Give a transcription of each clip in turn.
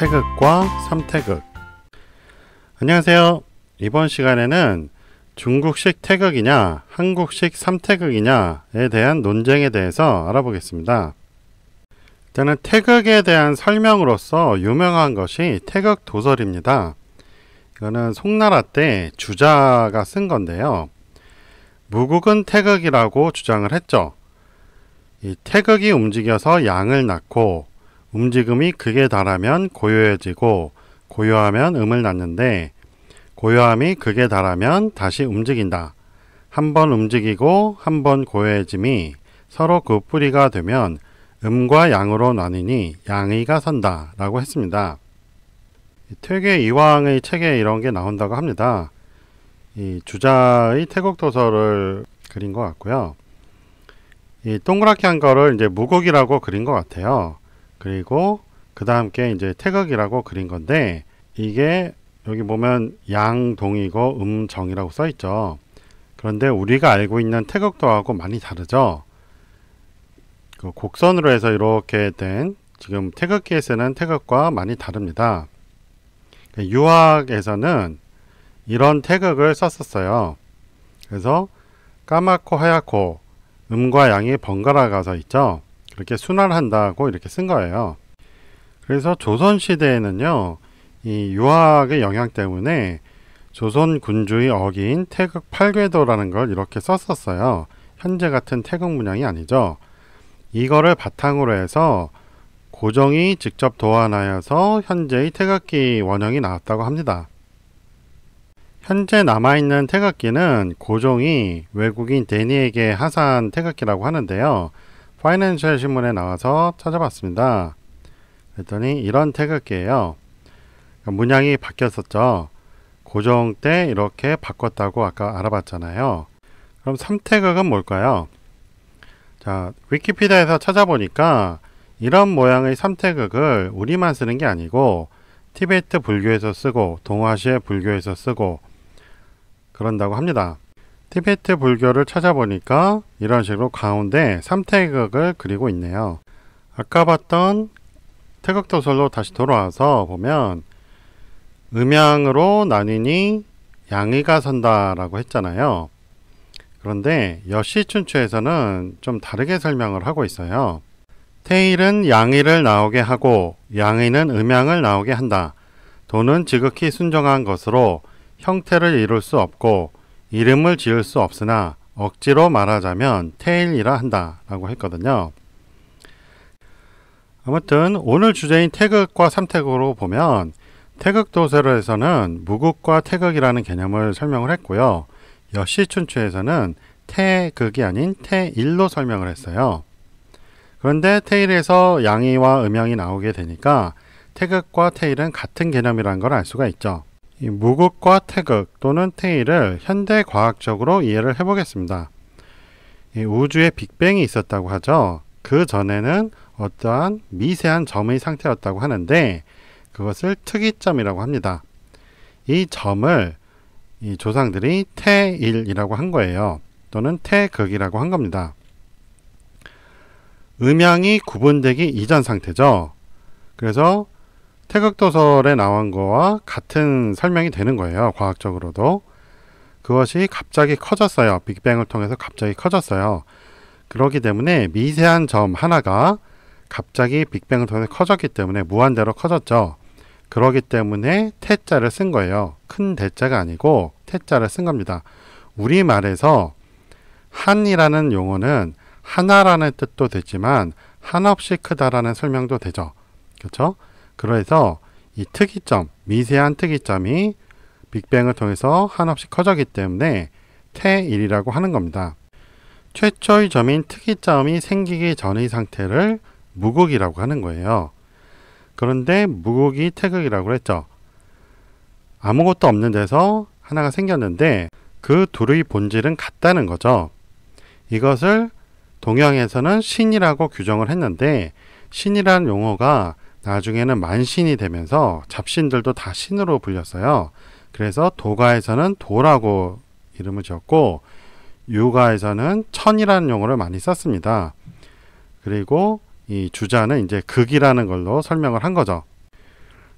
태극과 삼태극 안녕하세요 이번 시간에는 중국식 태극이냐 한국식 삼태극이냐에 대한 논쟁에 대해서 알아보겠습니다 일단은 태극에 대한 설명으로서 유명한 것이 태극 도설입니다 이거는 송나라 때 주자가 쓴 건데요 무국은 태극이라고 주장을 했죠 이 태극이 움직여서 양을 낳고 움직음이 극에 달하면 고요해지고 고요하면 음을 낳는데 고요함이 극에 달하면 다시 움직인다. 한 번 움직이고 한 번 고요해짐이 서로 그 뿌리가 되면 음과 양으로 나뉘니 양의가 산다 라고 했습니다. 퇴계 이황의 책에 이런 게 나온다고 합니다. 이 주자의 태국 도서를 그린 것 같고요. 이 동그랗게 한 거를 이제 무국이라고 그린 것 같아요. 그리고 그다음게 이제 태극이라고 그린 건데 이게 여기 보면 양동이고 음정이라고 써 있죠. 그런데 우리가 알고 있는 태극도하고 많이 다르죠. 그 곡선으로 해서 이렇게 된 지금 태극기에 서는 태극과 많이 다릅니다. 그 유학에서는 이런 태극을 썼었어요. 그래서 까맣고 하얗고 음과 양이 번갈아 가서 있죠. 그렇게 순환한다고 이렇게 쓴 거예요. 그래서 조선시대에는요, 이 유학의 영향 때문에 조선 군주의 어기인 태극 팔궤도라는 걸 이렇게 썼었어요. 현재 같은 태극 문양이 아니죠. 이거를 바탕으로 해서 고정이 직접 도안하여서 현재의 태극기 원형이 나왔다고 합니다. 현재 남아있는 태극기는 고종이 외국인 데니에게 하산 태극기라고 하는데요. 파이낸셜 신문에 나와서 찾아봤습니다. 그랬더니 이런 태극기예요. 그러니까 문양이 바뀌었었죠. 고정 때 이렇게 바꿨다고 아까 알아봤잖아요. 그럼 삼태극은 뭘까요? 자, 위키피디아에서 찾아보니까 이런 모양의 삼태극을 우리만 쓰는 게 아니고 티베트 불교에서 쓰고 동아시아 불교에서 쓰고 그런다고 합니다. 티베트 불교를 찾아보니까 이런 식으로 가운데 삼태극을 그리고 있네요. 아까 봤던 태극도설로 다시 돌아와서 보면 음양으로 나뉘니 양이가 선다라고 했잖아요. 그런데 여시춘추에서는 좀 다르게 설명을 하고 있어요. 태일은 양이를 나오게 하고 양이는 음양을 나오게 한다. 돈은 지극히 순정한 것으로 형태를 이룰 수 없고 이름을 지을 수 없으나 억지로 말하자면 테일이라 한다라고 했거든요. 아무튼 오늘 주제인 태극과 삼태극으로 보면 태극 도서에서는 무극과 태극이라는 개념을 설명을 했고요. 여시춘추에서는 태극이 아닌 태일로 설명을 했어요. 그런데 태일에서 양의와 음영이 나오게 되니까 태극과 태일은 같은 개념이라는 걸 알 수가 있죠. 무극과 태극 또는 태일을 현대 과학적으로 이해를 해보겠습니다. 우주에 빅뱅이 있었다고 하죠. 그 전에는 어떠한 미세한 점의 상태였다고 하는데 그것을 특이점이라고 합니다. 이 점을 이 조상들이 태일이라고 한 거예요. 또는 태극이라고 한 겁니다. 음양이 구분되기 이전 상태죠. 그래서 태극도설에 나온 거와 같은 설명이 되는 거예요. 과학적으로도. 그것이 갑자기 커졌어요. 빅뱅을 통해서 갑자기 커졌어요. 그러기 때문에 미세한 점 하나가 갑자기 빅뱅을 통해서 커졌기 때문에 무한대로 커졌죠. 그러기 때문에 태자를 쓴 거예요. 큰 대자가 아니고 태자를 쓴 겁니다. 우리말에서 한이라는 용어는 하나라는 뜻도 되지만 한없이 크다라는 설명도 되죠. 그렇죠? 그래서 이 특이점, 미세한 특이점이 빅뱅을 통해서 한없이 커졌기 때문에 태일이라고 하는 겁니다. 최초의 점인 특이점이 생기기 전의 상태를 무극이라고 하는 거예요. 그런데 무극이 태극이라고 했죠. 아무것도 없는 데서 하나가 생겼는데 그 둘의 본질은 같다는 거죠. 이것을 동양에서는 신이라고 규정을 했는데 신이란 용어가 나중에는 만신이 되면서 잡신들도 다 신으로 불렸어요. 그래서 도가에서는 도라고 이름을 지었고 유가에서는 천이라는 용어를 많이 썼습니다. 그리고 이 주자는 이제 극이라는 걸로 설명을 한 거죠.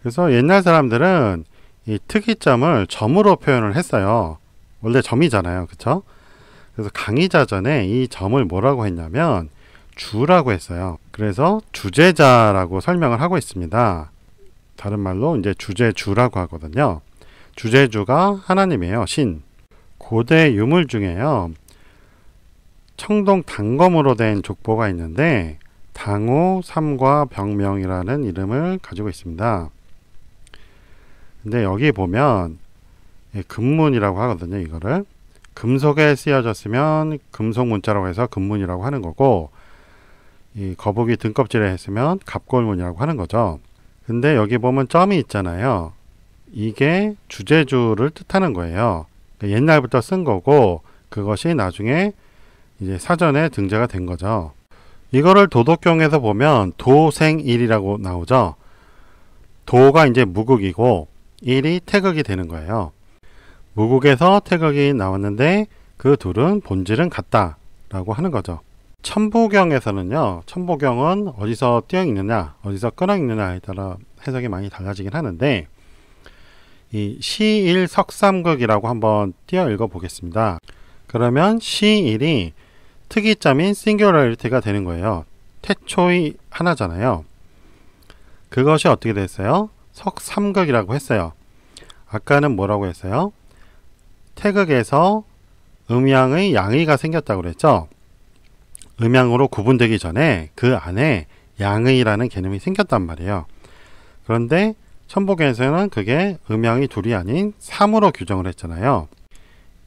그래서 옛날 사람들은 이 특이점을 점으로 표현을 했어요. 원래 점이잖아요. 그쵸? 그래서 강의자 전에 이 점을 뭐라고 했냐면 주라고 했어요. 그래서 주제자라고 설명을 하고 있습니다. 다른 말로 이제 주제주라고 하거든요. 주제주가 하나님이에요. 신. 고대 유물 중에요. 청동 단검으로 된 족보가 있는데 당호, 삼과 병명이라는 이름을 가지고 있습니다. 근데 여기 보면 예, 금문이라고 하거든요. 이거를 금속에 쓰여졌으면 금속 문자라고 해서 금문이라고 하는 거고 이 거북이 등껍질에 했으면 갑골문이라고 하는 거죠. 근데 여기 보면 점이 있잖아요. 이게 주제주를 뜻하는 거예요. 그러니까 옛날부터 쓴 거고 그것이 나중에 이제 사전에 등재가 된 거죠. 이거를 도덕경에서 보면 도생일이라고 나오죠. 도가 이제 무극이고 일이 태극이 되는 거예요. 무극에서 태극이 나왔는데 그 둘은 본질은 같다라고 하는 거죠. 천보경에서는요. 천보경은 어디서 뛰어있느냐 어디서 끊어 있느냐에 따라 해석이 많이 달라지긴 하는데 이 시일석삼극이라고 한번 띄어 읽어 보겠습니다. 그러면 시일이 특이점인 싱귤러리티가 되는 거예요. 태초의 하나잖아요. 그것이 어떻게 됐어요? 석삼극이라고 했어요. 아까는 뭐라고 했어요? 태극에서 음양의 양의가 생겼다고 그랬죠? 음양으로 구분되기 전에 그 안에 양의라는 개념이 생겼단 말이에요. 그런데 천복에서는 그게 음양이 둘이 아닌 3으로 규정을 했잖아요.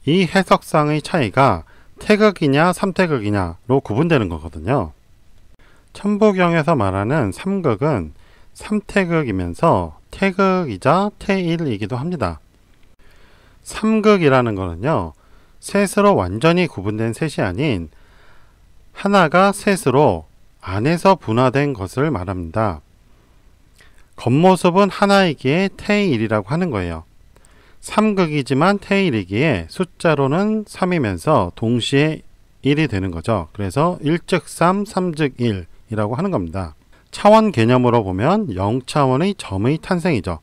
이 해석상의 차이가 태극이냐 삼태극이냐로 구분되는 거거든요. 천복경에서 말하는 삼극은 삼태극이면서 태극이자 태일이기도 합니다. 삼극이라는 거는요. 셋으로 완전히 구분된 셋이 아닌 하나가 셋으로 안에서 분화된 것을 말합니다. 겉모습은 하나이기에 테일이라고 하는 거예요. 삼극이지만 테일이기에 숫자로는 3이면서 동시에 1이 되는 거죠. 그래서 1 즉 3, 3 즉 1이라고 하는 겁니다. 차원 개념으로 보면 0차원의 점의 탄생이죠.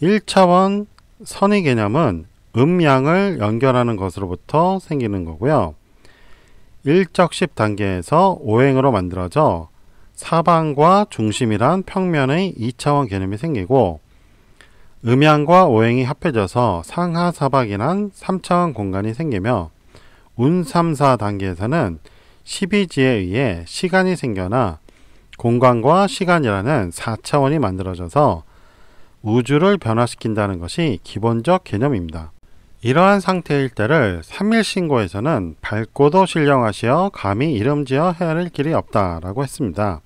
1차원 선의 개념은 음양을 연결하는 것으로부터 생기는 거고요. 일적십 단계에서 오행으로 만들어져 사방과 중심이란 평면의 2차원 개념이 생기고 음양과 오행이 합해져서 상하사박이란 3차원 공간이 생기며 운삼사 단계에서는 12지에 의해 시간이 생겨나 공간과 시간이라는 4차원이 만들어져서 우주를 변화시킨다는 것이 기본적 개념입니다. 이러한 상태일 때를 3일 신고에서는 밝고도 신령하시어 감히 이름지어 헤아릴 길이 없다라고 했습니다.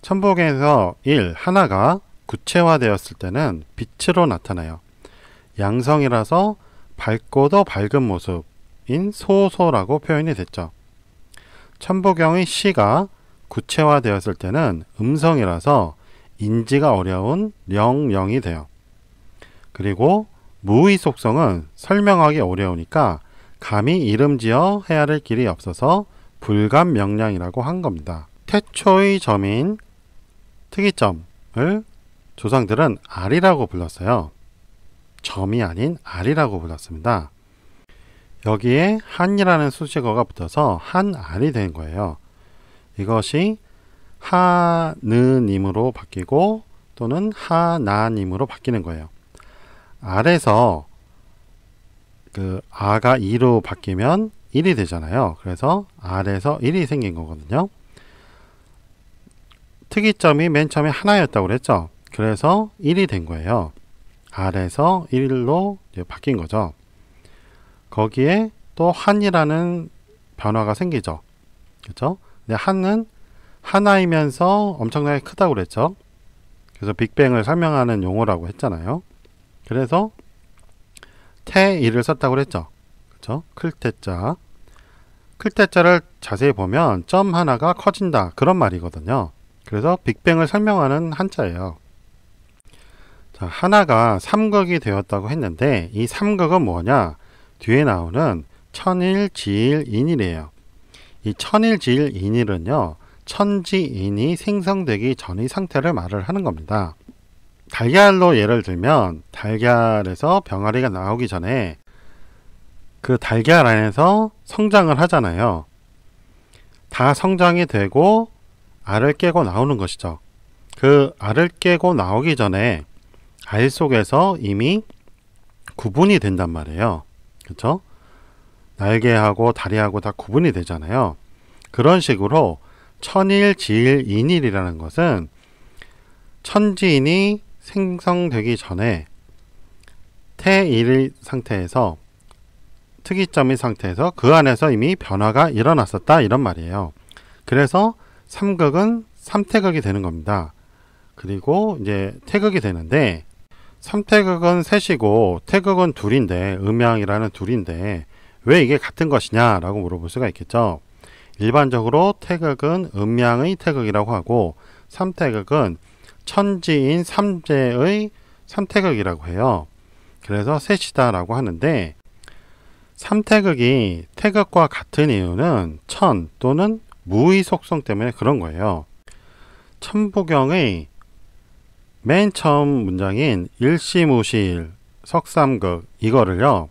천복에서 1. 하나가 구체화되었을 때는 빛으로 나타나요. 양성이라서 밝고도 밝은 모습인 소소라고 표현이 됐죠. 천보경의 시가 구체화되었을 때는 음성이라서 인지가 어려운 령령이 돼요. 그리고 무의 속성은 설명하기 어려우니까 감히 이름 지어 해야 할 길이 없어서 불감명량이라고 한 겁니다. 태초의 점인 특이점을 조상들은 알이라고 불렀어요. 점이 아닌 알이라고 불렀습니다. 여기에 한이라는 수식어가 붙어서 한알이 된 거예요. 이것이 하느님으로 바뀌고 또는 하나님으로 바뀌는 거예요. R에서 그 R가 2로 바뀌면 1이 되잖아요. 그래서 R에서 1이 생긴 거거든요. 특이점이 맨 처음에 하나였다고 그랬죠. 그래서 1이 된 거예요. R에서 1로 바뀐 거죠. 거기에 또 한이라는 변화가 생기죠. 그렇죠? 근데 한은 하나이면서 엄청나게 크다고 그랬죠. 그래서 빅뱅을 설명하는 용어라고 했잖아요. 그래서 태이를 썼다고 했죠. 그렇죠? 클 태자. 클 태자를 자세히 보면 점 하나가 커진다. 그런 말이거든요. 그래서 빅뱅을 설명하는 한자예요. 자, 하나가 삼극이 되었다고 했는데 이 삼극은 뭐냐? 뒤에 나오는 천일지일인일이에요. 이 천일지일인일은요. 천지인이 생성되기 전의 상태를 말을 하는 겁니다. 달걀로 예를 들면 달걀에서 병아리가 나오기 전에 그 달걀 안에서 성장을 하잖아요. 다 성장이 되고 알을 깨고 나오는 것이죠. 그 알을 깨고 나오기 전에 알 속에서 이미 구분이 된단 말이에요. 그렇죠? 날개하고 다리하고 다 구분이 되잖아요. 그런 식으로 천일, 지일, 인일이라는 것은 천지인이 생성되기 전에 태1 상태에서 특이점인 상태에서 그 안에서 이미 변화가 일어났었다 이런 말이에요. 그래서 삼극은삼태극이 되는 겁니다. 그리고 이제 태극이 되는데 삼태극은 셋이고 태극은 둘인데 음양이라는 둘인데 왜 이게 같은 것이냐 라고 물어볼 수가 있겠죠. 일반적으로 태극은 음양의 태극이라고 하고 삼태극은 천지인 삼재의 삼태극이라고 해요. 그래서 셋이다라고 하는데 삼태극이 태극과 같은 이유는 천 또는 무의 속성 때문에 그런 거예요. 천부경의 맨 처음 문장인 일시무실 석삼극 이거를요.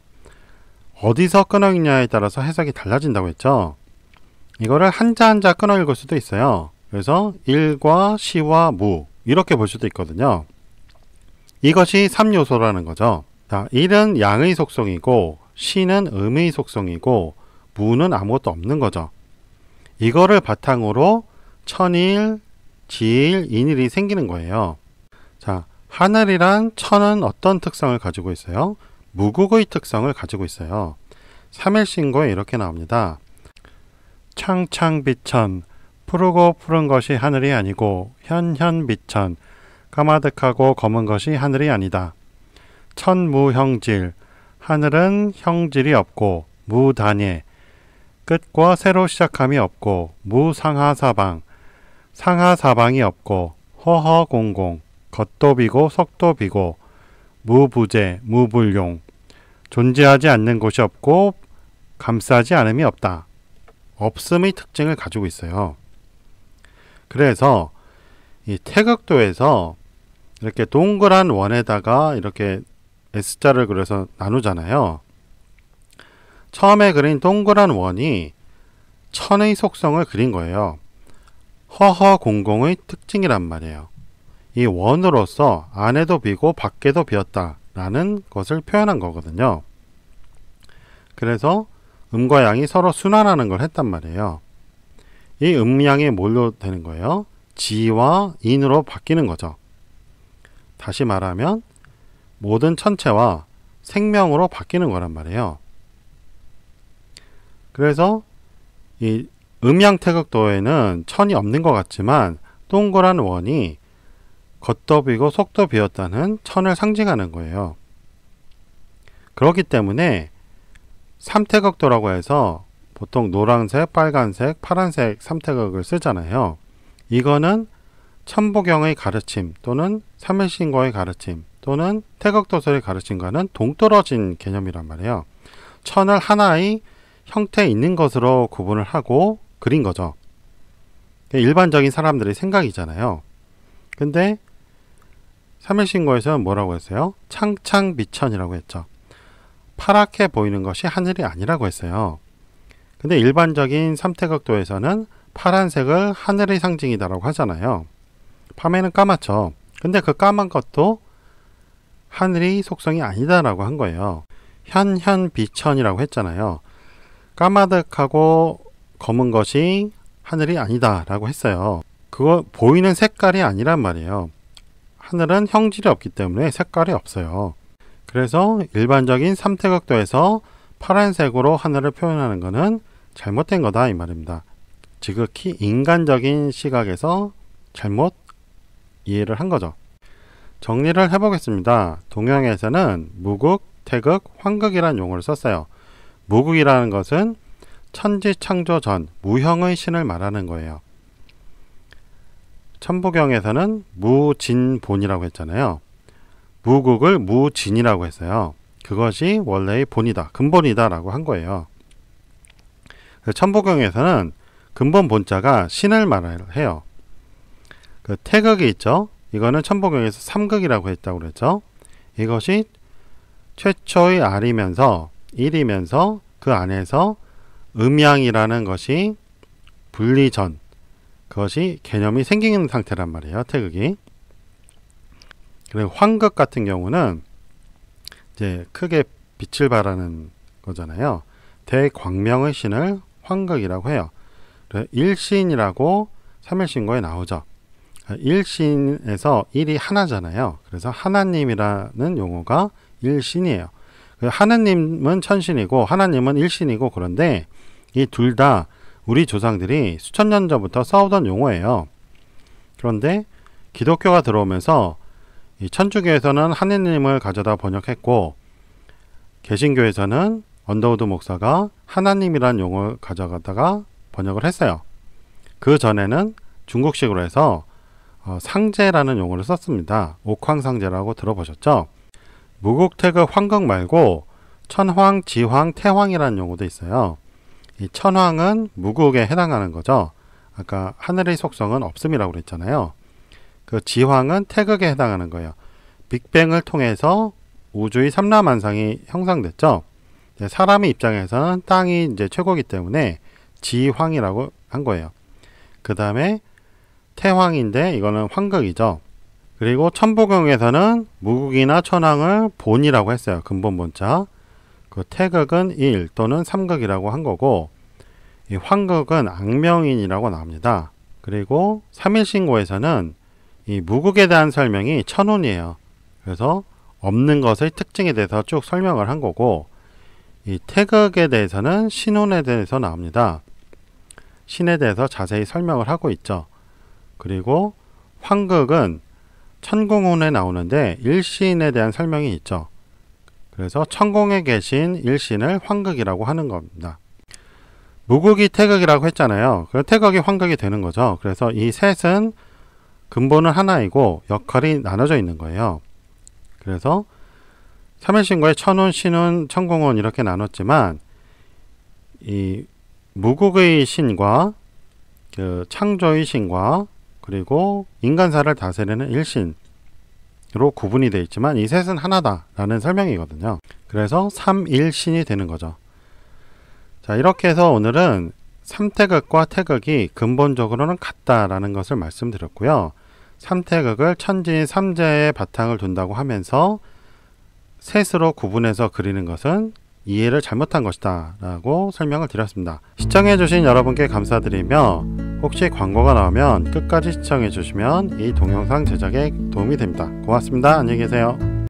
어디서 끊어 읽냐에 따라서 해석이 달라진다고 했죠. 이거를 한자 한자 끊어 읽을 수도 있어요. 그래서 일과 시와 무 이렇게 볼 수도 있거든요. 이것이 3요소라는 거죠. 자, 1은 양의 속성이고 신은 음의 속성이고 무는 아무것도 없는 거죠. 이거를 바탕으로 천일, 지일, 인일이 생기는 거예요. 자, 하늘이랑 천은 어떤 특성을 가지고 있어요? 무국의 특성을 가지고 있어요. 3일신고에 이렇게 나옵니다. 창창비천 푸르고 푸른 것이 하늘이 아니고 현현 미천 까마득하고 검은 것이 하늘이 아니다. 천무형질 하늘은 형질이 없고 무단예 끝과 새로 시작함이 없고 무상하사방 상하사방이 없고 허허공공 겉도 비고 속도 비고 무부재 무불용 존재하지 않는 곳이 없고 감싸지 않음이 없다. 없음의 특징을 가지고 있어요. 그래서 이 태극도에서 이렇게 동그란 원에다가 이렇게 S자를 그려서 나누잖아요. 처음에 그린 동그란 원이 천의 속성을 그린 거예요. 허허공공의 특징이란 말이에요. 이 원으로서 안에도 비고 밖에도 비었다 라는 것을 표현한 거거든요. 그래서 음과 양이 서로 순환하는 걸 했단 말이에요. 이음양이 뭘로 되는 거예요? 지와 인으로 바뀌는 거죠. 다시 말하면 모든 천체와 생명으로 바뀌는 거란 말이에요. 그래서 이 음양 태극도에는 천이 없는 것 같지만 동그란 원이 겉도비고 속도 비었다는 천을 상징하는 거예요. 그렇기 때문에 삼태극도라고 해서 보통 노란색, 빨간색, 파란색 삼태극을 쓰잖아요. 이거는 천부경의 가르침 또는 삼일신고의 가르침 또는 태극도서의 가르침과는 동떨어진 개념이란 말이에요. 천을 하나의 형태 있는 것으로 구분을 하고 그린 거죠. 일반적인 사람들의 생각이잖아요. 근데 삼일신고에서는 뭐라고 했어요? 창창미천이라고 했죠. 파랗게 보이는 것이 하늘이 아니라고 했어요. 근데 일반적인 삼태각도에서는 파란색을 하늘의 상징이다라고 하잖아요. 밤에는 까맣죠. 근데 그 까만 것도 하늘이 속성이 아니다라고 한 거예요. 현현비천이라고 했잖아요. 까마득하고 검은 것이 하늘이 아니다라고 했어요. 그거 보이는 색깔이 아니란 말이에요. 하늘은 형질이 없기 때문에 색깔이 없어요. 그래서 일반적인 삼태각도에서 파란색으로 하늘을 표현하는 것은 잘못된 거다 이 말입니다. 지극히 인간적인 시각에서 잘못 이해를 한 거죠. 정리를 해보겠습니다. 동양에서는 무극, 태극, 황극이라는 용어를 썼어요. 무극이라는 것은 천지 창조 전 무형의 신을 말하는 거예요. 천부경에서는 무진본이라고 했잖아요. 무국을 무진이라고 했어요. 그것이 원래의 본이다, 근본이다 라고 한 거예요. 그 천부경에서는 근본 본자가 신을 말해요. 그 태극이 있죠. 이거는 천부경에서 삼극이라고 했다고 그랬죠. 이것이 최초의 알이면서 일이면서 그 안에서 음양이라는 것이 분리전 그것이 개념이 생기는 상태란 말이에요. 태극이. 그리고 황극 같은 경우는 이제 크게 빛을 발하는 거잖아요. 대광명의 신을 환각이라고 해요. 일신이라고 삼일신고에 나오죠. 일신에서 일이 하나잖아요. 그래서 하나님이라는 용어가 일신이에요. 그 하나님은 천신이고 하나님은 일신이고 그런데 이 둘 다 우리 조상들이 수천 년 전부터 싸우던 용어예요. 그런데 기독교가 들어오면서 천주교에서는 하느님을 가져다 번역했고 개신교에서는 언더우드 목사가 하나님이란 용어를 가져가다가 번역을 했어요. 그 전에는 중국식으로 해서 어, 상제라는 용어를 썼습니다. 옥황상제라고 들어보셨죠? 무국태극 황극 말고 천황, 지황, 태황이라는 용어도 있어요. 이 천황은 무국에 해당하는 거죠. 아까 하늘의 속성은 없음이라고 그랬잖아요. 그 지황은 태극에 해당하는 거예요. 빅뱅을 통해서 우주의 삼라만상이 형성됐죠. 네, 사람의 입장에서는 땅이 이제 최고기 때문에 지황이라고 한 거예요. 그 다음에 태황인데 이거는 황극이죠. 그리고 천부경에서는 무극이나 천황을 본이라고 했어요. 근본 본자. 그 태극은 일 또는 삼극이라고 한 거고 이 황극은 악명인이라고 나옵니다. 그리고 삼일신고에서는 이 무극에 대한 설명이 천운이에요. 그래서 없는 것의 특징에 대해서 쭉 설명을 한 거고 이 태극에 대해서는 신혼에 대해서 나옵니다. 신에 대해서 자세히 설명을 하고 있죠. 그리고 황극은 천공운에 나오는데 일신에 대한 설명이 있죠. 그래서 천공에 계신 일신을 황극이라고 하는 겁니다. 무극이 태극이라고 했잖아요. 그 태극이 황극이 되는 거죠. 그래서 이 셋은 근본은 하나이고 역할이 나눠져 있는 거예요. 그래서 삼일신과의천운 신원, 천공원 이렇게 나눴지만 이 무국의 신과 그 창조의 신과 그리고 인간사를 다스리는 일신으로 구분이 되어 있지만 이 셋은 하나다라는 설명이거든요. 그래서 삼일신이 되는 거죠. 자 이렇게 해서 오늘은 삼태극과 태극이 근본적으로는 같다라는 것을 말씀드렸고요. 삼태극을 천지 삼재의 바탕을 둔다고 하면서 셋으로 구분해서 그리는 것은 이해를 잘못한 것이다 라고 설명을 드렸습니다. 시청해주신 여러분께 감사드리며 혹시 광고가 나오면 끝까지 시청해주시면 이 동영상 제작에 도움이 됩니다. 고맙습니다. 안녕히 계세요.